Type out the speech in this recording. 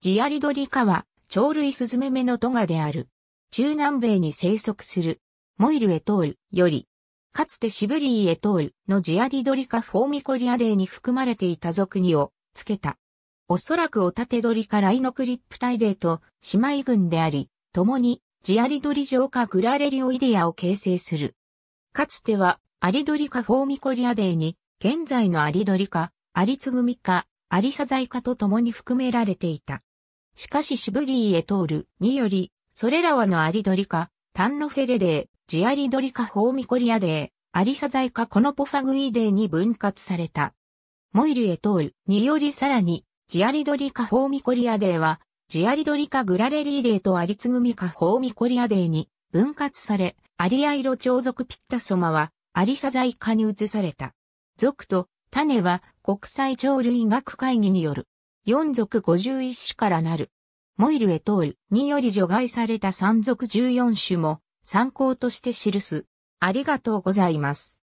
ジアリドリカは、鳥類スズメメのトガである。中南米に生息する、モイルエトールより、かつてシベリーエトールのジアリドリカフォーミコリアデーに含まれていた属にをつけた。おそらくオタテドリカライノクリップタイデーと姉妹群であり、共にジアリドリ上科グラレリオイディアを形成する。かつてはアリドリカフォーミコリアデーに、現在のアリドリカ、アリツグミカ、アリサザイカと共に含められていた。しかしシュブリーへ通るにより、それらはのアリドリカ、タンノフェレデー、ジアリドリカホーミコリアデー、アリサザイカコノポファグイデーに分割された。モイルへ通るによりさらに、ジアリドリカホーミコリアデーは、ジアリドリカグラレリーデーとアリツグミカホーミコリアデーに分割され、アリアイロ長族ピッタソマは、アリサザイカに移された。族と種は国際鳥類学会議による4族51種からなる。モイルエトールにより除外された3族14種も参考として記す。ありがとうございます。